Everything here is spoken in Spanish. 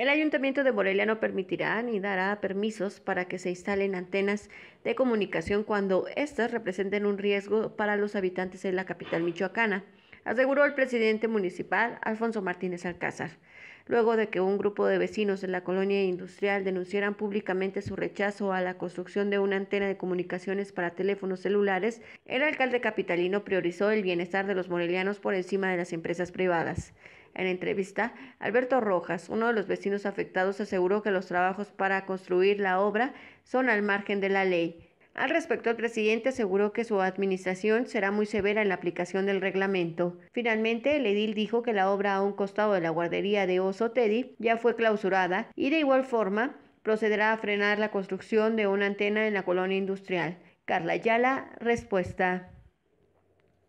El Ayuntamiento de Morelia no permitirá ni dará permisos para que se instalen antenas de comunicación cuando éstas representen un riesgo para los habitantes de la capital michoacana, aseguró el presidente municipal Alfonso Martínez Alcázar, luego de que un grupo de vecinos de la colonia industrial denunciaran públicamente su rechazo a la construcción de una antena de comunicaciones para teléfonos celulares, el alcalde capitalino priorizó el bienestar de los morelianos por encima de las empresas privadas. En entrevista, Alberto Rojas, uno de los vecinos afectados, aseguró que los trabajos para construir la obra son al margen de la ley. Al respecto, el presidente aseguró que su administración será muy severa en la aplicación del reglamento. Finalmente, el edil dijo que la obra a un costado de la guardería de Oso Teddy ya fue clausurada y de igual forma procederá a frenar la construcción de una antena en la colonia industrial. Carla Yala, respuesta.